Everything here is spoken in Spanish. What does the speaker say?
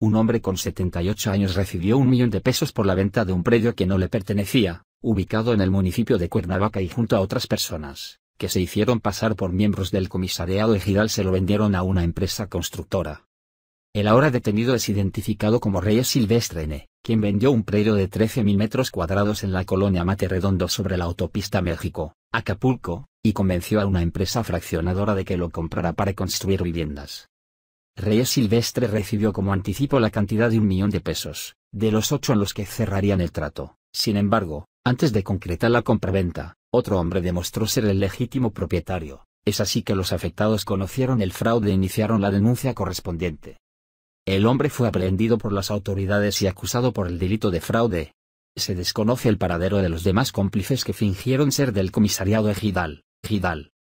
Un hombre con 78 años recibió un millón de pesos por la venta de un predio que no le pertenecía, ubicado en el municipio de Cuernavaca y junto a otras personas, que se hicieron pasar por miembros del comisariado giral se lo vendieron a una empresa constructora. El ahora detenido es identificado como Reyes Silvestre N., quien vendió un predio de 13.000 metros cuadrados en la colonia Mate Redondo sobre la autopista México, Acapulco, y convenció a una empresa fraccionadora de que lo comprara para construir viviendas. Reyes Silvestre recibió como anticipo la cantidad de un millón de pesos, de los ocho en los que cerrarían el trato. Sin embargo, antes de concretar la compraventa, otro hombre demostró ser el legítimo propietario. Es así que los afectados conocieron el fraude e iniciaron la denuncia correspondiente. El hombre fue aprehendido por las autoridades y acusado por el delito de fraude. Se desconoce el paradero de los demás cómplices que fingieron ser del comisariado Ejidal. Gidal,